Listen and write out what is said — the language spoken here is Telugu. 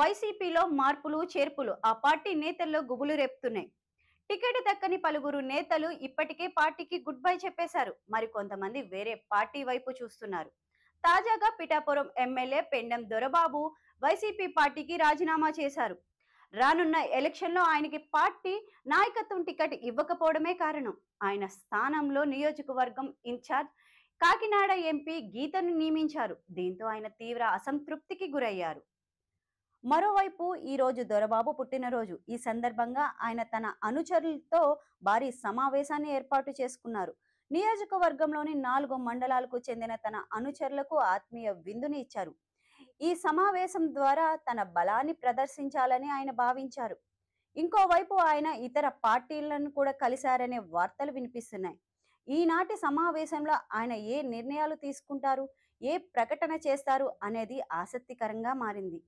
వైసీపీలో మార్పులు చేర్పులు ఆ పార్టీ నేతల్లో గుబులు రేపుతున్నాయి టికెట్ దక్కని పలువురు నేతలు ఇప్పటికే పార్టీకి గుడ్ బై చెప్పేశారు మరికొంతమంది వేరే పార్టీ వైపు చూస్తున్నారు తాజాగా పిఠాపురం ఎమ్మెల్యే పెండం దొరబాబు వైసీపీ పార్టీకి రాజీనామా చేశారు రానున్న లో ఆయనకి పార్టీ నాయకత్వం టికెట్ ఇవ్వకపోవడమే కారణం ఆయన స్థానంలో నియోజకవర్గం ఇన్ఛార్జ్ కాకినాడ ఎంపీ గీతను నియమించారు దీంతో ఆయన తీవ్ర అసంతృప్తికి గురయ్యారు మరోవైపు ఈ రోజు దొరబాబు పుట్టినరోజు ఈ సందర్భంగా ఆయన తన అనుచరులతో భారీ సమావేశాన్ని ఏర్పాటు చేసుకున్నారు నియోజకవర్గంలోని నాలుగు మండలాలకు చెందిన తన అనుచరులకు ఆత్మీయ విందుని ఇచ్చారు ఈ సమావేశం ద్వారా తన బలాన్ని ప్రదర్శించాలని ఆయన భావించారు ఇంకోవైపు ఆయన ఇతర పార్టీలను కూడా కలిశారనే వార్తలు వినిపిస్తున్నాయి ఈనాటి సమావేశంలో ఆయన ఏ నిర్ణయాలు తీసుకుంటారు ఏ ప్రకటన చేస్తారు అనేది ఆసక్తికరంగా మారింది